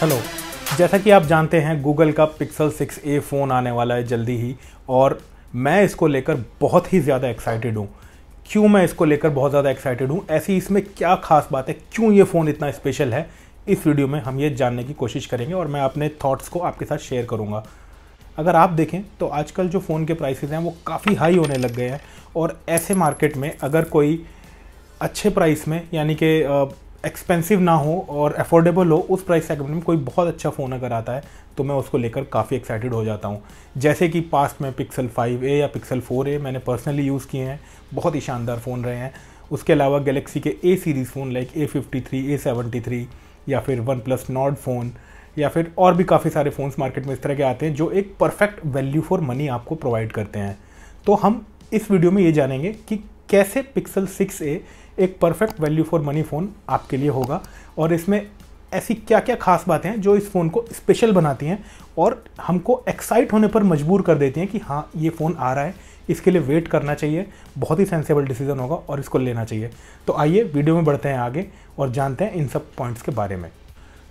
hello जैसा कि आप जानते हैं गूगल का पिक्सल 6a फ़ोन आने वाला है जल्दी ही और मैं इसको लेकर बहुत ही ज़्यादा एक्साइटेड हूँ क्यों मैं इसको लेकर बहुत ज़्यादा एक्साइटेड हूँ ऐसी इसमें क्या खास बात है क्यों ये फ़ोन इतना स्पेशल है इस वीडियो में हम ये जानने की कोशिश करेंगे और मैं अपने थाट्स को आपके साथ शेयर करूँगा अगर आप देखें तो आजकल जो फ़ोन के प्राइसेज हैं वो काफ़ी हाई होने लग गए हैं और ऐसे मार्केट में अगर कोई अच्छे प्राइस में यानी कि एक्सपेंसिव ना हो और अफोर्डेबल हो उस प्राइस सेगमेंट में कोई बहुत अच्छा फ़ोन अगर आता है तो मैं उसको लेकर काफ़ी एक्साइटेड हो जाता हूँ जैसे कि पास्ट में पिक्सल 5a या पिक्सल 4a मैंने पर्सनली यूज़ किए हैं बहुत ही शानदार फ़ोन रहे हैं उसके अलावा गलेक्सी के A series phone like A fifty three A seventy three या फिर वन प्लस नॉट फ़ोन या फिर और भी काफ़ी सारे फ़ोन्स मार्केट में इस तरह के आते हैं जो एक परफेक्ट वैल्यू फॉर मनी आपको प्रोवाइड करते हैं तो हम इस वीडियो में ये जानेंगे कि कैसे पिक्सल 6a एक perfect value for money phone आपके लिए होगा और इसमें ऐसी क्या क्या खास बातें हैं जो इस फ़ोन को स्पेशल बनाती हैं और हमको एक्साइट होने पर मजबूर कर देती हैं कि हाँ ये फ़ोन आ रहा है इसके लिए वेट करना चाहिए बहुत ही सेंसेबल डिसीज़न होगा और इसको लेना चाहिए तो आइए वीडियो में बढ़ते हैं आगे और जानते हैं इन सब पॉइंट्स के बारे में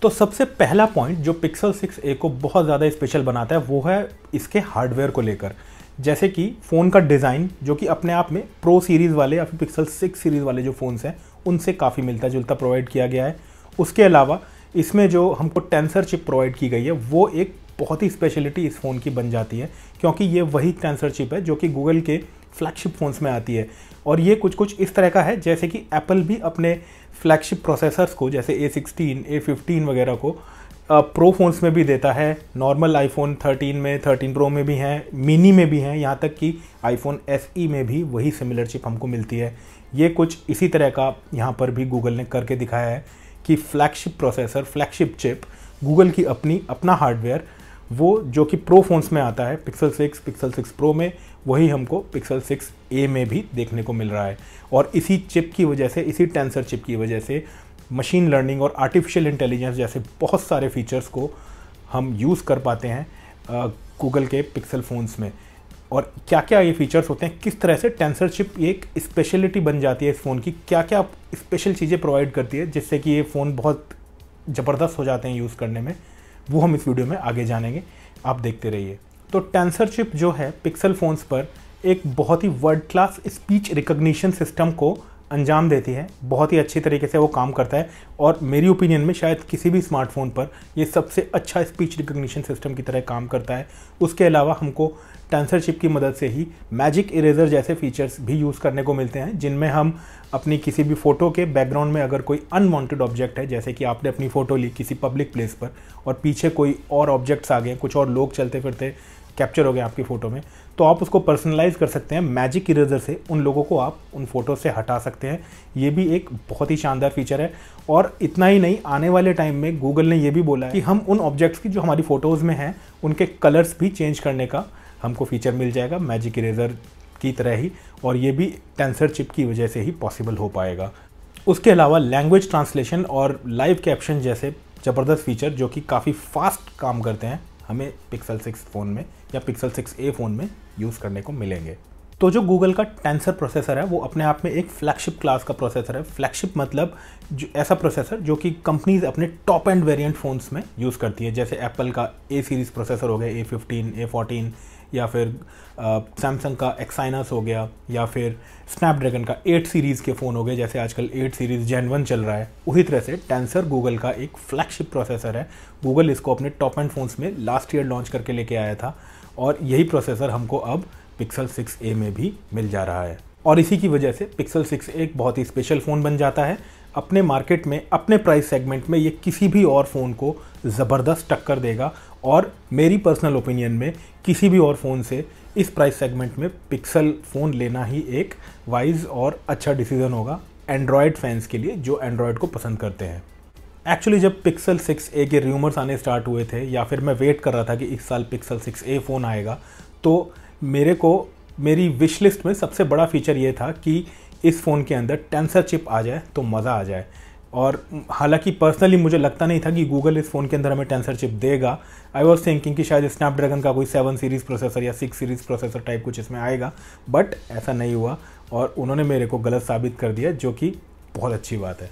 तो सबसे पहला पॉइंट जो पिक्सल 6a को बहुत ज़्यादा स्पेशल बनाता है वो है इसके हार्डवेयर को लेकर जैसे कि फ़ोन का डिज़ाइन जो कि अपने आप में प्रो सीरीज़ वाले या फिर पिक्सल सिक्स सीरीज़ वाले जो फ़ोन्स हैं उनसे काफ़ी मिलता जुलता प्रोवाइड किया गया है उसके अलावा इसमें जो हमको टेंसर चिप प्रोवाइड की गई है वो एक बहुत ही स्पेशलिटी इस फ़ोन की बन जाती है क्योंकि ये वही टेंसर चिप है जो कि गूगल के फ्लैगशिप फ़ोन्स में आती है और ये कुछ कुछ इस तरह का है जैसे कि एप्पल भी अपने फ्लैगशिप प्रोसेसर्स को जैसे ए सिक्सटीन ए फिफ्टीन वगैरह को प्रो फोन्स में भी देता है नॉर्मल आईफोन 13 में 13 प्रो में भी हैं मिनी में भी हैं यहाँ तक कि आईफोन एस e में भी वही सिमिलर चिप हमको मिलती है ये कुछ इसी तरह का यहाँ पर भी गूगल ने करके दिखाया है कि flagship processor flagship chip Google की अपनी अपना हार्डवेयर वो जो कि प्रो फोन्स में आता है पिक्सल 6 पिक्सल 6 प्रो में वही हमको पिक्सल 6 ए में भी देखने को मिल रहा है और इसी चिप की वजह से इसी टेंसर चिप की वजह से मशीन लर्निंग और आर्टिफिशियल इंटेलिजेंस जैसे बहुत सारे फीचर्स को हम यूज़ कर पाते हैं गूगल के पिक्सल फ़ोन्स में और क्या क्या ये फीचर्स होते हैं किस तरह से टेंसरशिप एक स्पेशलिटी बन जाती है इस फ़ोन की क्या क्या स्पेशल चीज़ें प्रोवाइड करती है जिससे कि ये फ़ोन बहुत ज़बरदस्त हो जाते हैं यूज़ करने में वो हम इस वीडियो में आगे जानेंगे आप देखते रहिए तो टेंसर चिप जो है पिक्सल फ़ोन्स पर एक बहुत ही world class speech recognition system को अंजाम देती है बहुत ही अच्छी तरीके से वो काम करता है और मेरी ओपिनियन में शायद किसी भी स्मार्टफोन पर ये सबसे अच्छा स्पीच रिकग्निशन सिस्टम की तरह काम करता है उसके अलावा हमको टेंसरशिप की मदद से ही मैजिक इरेजर जैसे फीचर्स भी यूज़ करने को मिलते हैं जिनमें हम अपनी किसी भी फ़ोटो के बैकग्राउंड में अगर कोई अनवांटेड ऑब्जेक्ट है जैसे कि आपने अपनी फ़ोटो ली किसी पब्लिक प्लेस पर और पीछे कोई और ऑब्जेक्ट्स आ गए कुछ और लोग चलते फिरते कैप्चर हो गया आपकी फ़ोटो में तो आप उसको पर्सनलाइज कर सकते हैं मैजिक इरेजर से उन लोगों को आप उन फ़ोटो से हटा सकते हैं ये भी एक बहुत ही शानदार फीचर है और इतना ही नहीं आने वाले टाइम में गूगल ने ये भी बोला है कि हम उन ऑब्जेक्ट्स की जो हमारी फ़ोटोज़ में हैं उनके कलर्स भी चेंज करने का हमको फीचर मिल जाएगा मैजिक इरेजर की तरह ही और ये भी टेंसर चिप की वजह से ही पॉसिबल हो पाएगा उसके अलावा लैंग्वेज ट्रांसलेशन और लाइव कैप्शन जैसे ज़बरदस्त फीचर जो कि काफ़ी फास्ट काम करते हैं हमें पिक्सल सिक्स फ़ोन में या पिक्सल सिक्स ए फ़ोन में यूज़ करने को मिलेंगे तो जो गूगल का टेंसर प्रोसेसर है वो अपने आप में एक फ्लैगशिप क्लास का प्रोसेसर है फ्लैगशिप मतलब जो ऐसा प्रोसेसर जो कि कंपनीज अपने टॉप एंड वेरिएंट फ़ोन्स में यूज़ करती है जैसे एप्पल का ए सीरीज़ प्रोसेसर हो गया ए फिफ्टीन ए फोर्टीन या फिर सैमसंग का एक्साइनस हो गया या फिर स्नैपड्रैगन का एट सीरीज़ के फ़ोन हो गए जैसे आजकल एट सीरीज़ जेन वन चल रहा है उसी तरह से टेंसर गूगल का एक फ्लैगशिप प्रोसेसर है गूगल इसको अपने टॉप एंड फ़ोन्स में लास्ट ईयर लॉन्च करके लेके आया था और यही प्रोसेसर हमको अब पिक्सल सिक्स ए में भी मिल जा रहा है और इसी की वजह से पिक्सल सिक्स एक बहुत ही स्पेशल फ़ोन बन जाता है अपने मार्केट में अपने प्राइस सेगमेंट में ये किसी भी और फ़ोन को ज़बरदस्त टक्कर देगा और मेरी पर्सनल ओपिनियन में किसी भी और फ़ोन से इस प्राइस सेगमेंट में पिक्सल फ़ोन लेना ही एक वाइज और अच्छा डिसीज़न होगा एंड्रॉयड फैंस के लिए जो एंड्रॉयड को पसंद करते हैं एक्चुअली जब पिक्सल 6a के र्यूमर्स आने स्टार्ट हुए थे या फिर मैं वेट कर रहा था कि इस साल पिक्सल 6a फ़ोन आएगा तो मेरे को मेरी विश लिस्ट में सबसे बड़ा फीचर ये था कि इस फ़ोन के अंदर टेंसर चिप आ जाए तो मज़ा आ जाए और हालांकि पर्सनली मुझे लगता नहीं था कि गूगल इस फ़ोन के अंदर हमें टेंसर चिप देगा आई वॉज थिंकिंग कि शायद स्नैपड्रैगन का कोई सेवन सीरीज़ प्रोसेसर या सिक्स सीरीज़ प्रोसेसर टाइप कुछ इसमें आएगा बट ऐसा नहीं हुआ और उन्होंने मेरे को गलत साबित कर दिया जो कि बहुत अच्छी बात है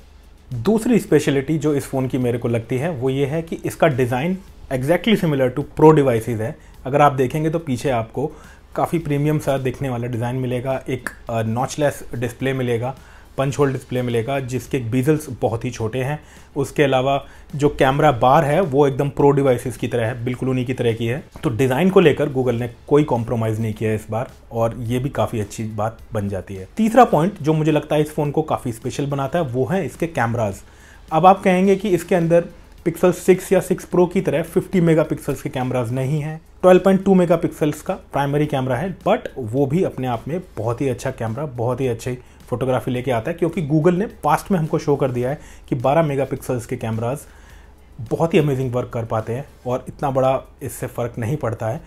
दूसरी स्पेशलिटी जो इस फ़ोन की मेरे को लगती है वो ये है कि इसका design exactly similar to pro devices है अगर आप देखेंगे तो पीछे आपको काफ़ी प्रीमियम सा दिखने वाला डिज़ाइन मिलेगा एक नॉचलेस डिस्प्ले मिलेगा पंच होल डिस्प्ले मिलेगा जिसके बीजल्स बहुत ही छोटे हैं उसके अलावा जो कैमरा बार है वो एकदम प्रो डिवाइसेस की तरह है बिल्कुल उन्हीं की तरह की है तो डिज़ाइन को लेकर गूगल ने कोई कॉम्प्रोमाइज़ नहीं किया इस बार और ये भी काफ़ी अच्छी बात बन जाती है तीसरा पॉइंट जो मुझे लगता है इस फ़ोन को काफ़ी स्पेशल बनाता है वो है इसके कैमराज अब आप कहेंगे कि इसके अंदर पिक्सल 6 या 6 प्रो की तरह 50 मेगापिक्सल्स के कैमराज नहीं है 12.2 मेगापिक्सल्स का प्राइमरी कैमरा है बट वो भी अपने आप में बहुत ही अच्छा कैमरा बहुत ही अच्छी फोटोग्राफी लेके आता है क्योंकि गूगल ने पास्ट में हमको शो कर दिया है कि 12 मेगापिक्सल्स के कैमराज बहुत ही अमेजिंग वर्क कर पाते हैं और इतना बड़ा इससे फ़र्क नहीं पड़ता है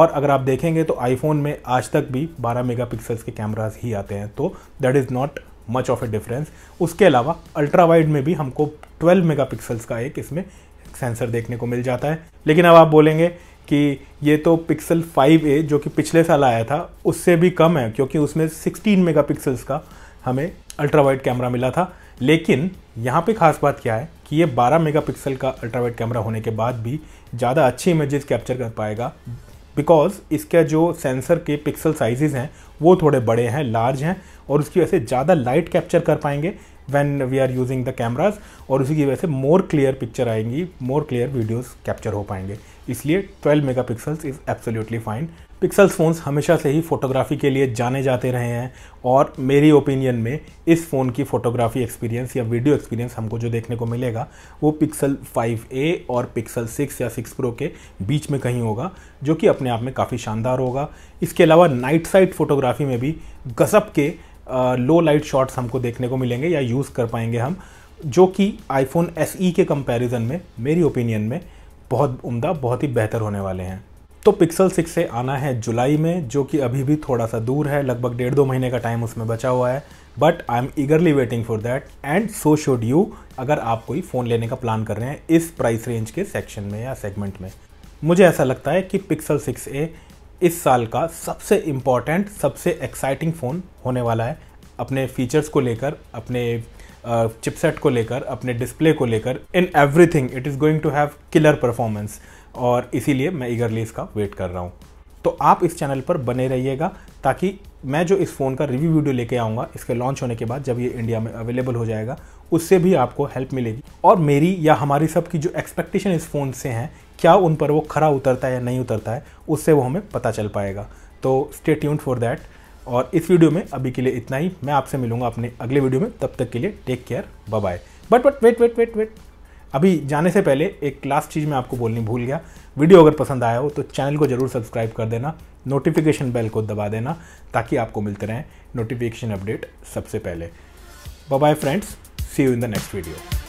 और अगर आप देखेंगे तो आईफोन में आज तक भी 12 मेगापिक्सल्स के कैमराज ही आते हैं तो that is not much of a difference उसके अलावा अल्ट्रा वाइड में भी हमको 12 मेगापिक्सल्स का एक इसमें सेंसर देखने को मिल जाता है लेकिन अब आप बोलेंगे कि ये तो पिक्सल 5a जो कि पिछले साल आया था उससे भी कम है क्योंकि उसमें 16 मेगापिक्सल्स का हमें अल्ट्रा वाइड कैमरा मिला था लेकिन यहाँ पे खास बात क्या है कि ये 12 मेगापिक्सल का अल्ट्रा वाइड कैमरा होने के बाद भी ज़्यादा अच्छी इमेजेस कैप्चर कर पाएगा बिकॉज इसका जो सेंसर के पिक्सल साइजेज़ हैं वो थोड़े बड़े हैं लार्ज हैं और उसकी वजह से ज़्यादा लाइट कैप्चर कर पाएंगे when we are using the cameras और उसी की वजह से मोर क्लियर पिक्चर आएंगी मोर क्लियर वीडियोस कैप्चर हो पाएंगे इसलिए 12 megapixels is absolutely fine Pixels phones हमेशा से ही फ़ोटोग्राफी के लिए जाने जाते रहे हैं और मेरी ओपिनियन में इस फ़ोन की फ़ोटोग्राफी एक्सपीरियंस या वीडियो एक्सपीरियंस हमको जो देखने को मिलेगा वो पिक्सल 5a और पिक्सल 6 या 6 प्रो के बीच में कहीं होगा जो कि अपने आप में काफ़ी शानदार होगा इसके अलावा नाइट साइड फ़ोटोग्राफी में भी गजब के लो लाइट शॉट्स हमको देखने को मिलेंगे या यूज़ कर पाएंगे हम जो कि आईफोन एस e के कंपेरिजन में मेरी ओपिनियन में बहुत उम्दा बहुत ही बेहतर होने वाले हैं तो पिक्सल सिक्स से आना है जुलाई में जो कि अभी भी थोड़ा सा दूर है लगभग डेढ़ दो महीने का टाइम उसमें बचा हुआ है but I am eagerly waiting for that and so should you अगर आप कोई फ़ोन लेने का प्लान कर रहे हैं इस प्राइस रेंज के सेक्शन में या सेगमेंट में मुझे ऐसा लगता है कि पिक्सल सिक्स ए इस साल का सबसे इम्पॉर्टेंट सबसे एक्साइटिंग फ़ोन होने वाला है अपने फीचर्स को लेकर अपने चिपसेट को लेकर अपने डिस्प्ले को लेकर in everything it is going to have killer performance और इसीलिए मैं ईगरली इसका वेट कर रहा हूँ तो आप इस चैनल पर बने रहिएगा ताकि मैं जो इस फ़ोन का रिव्यू वीडियो लेके आऊँगा इसके लॉन्च होने के बाद जब ये इंडिया में अवेलेबल हो जाएगा उससे भी आपको हेल्प मिलेगी और मेरी या हमारी सब की जो एक्सपेक्टेशन इस फ़ोन से हैं क्या उन पर वो खरा उतरता है या नहीं उतरता है उससे वो हमें पता चल पाएगा तो स्टे ट्यून्ड फॉर दैट और इस वीडियो में अभी के लिए इतना ही मैं आपसे मिलूंगा अपने अगले वीडियो में तब तक के लिए take care bye but but wait wait wait wait अभी जाने से पहले एक लास्ट चीज़ मैं आपको बोलनी भूल गया वीडियो अगर पसंद आया हो तो चैनल को ज़रूर सब्सक्राइब कर देना नोटिफिकेशन बेल को दबा देना ताकि आपको मिलते रहें नोटिफिकेशन अपडेट सबसे पहले bye friends see you in the next video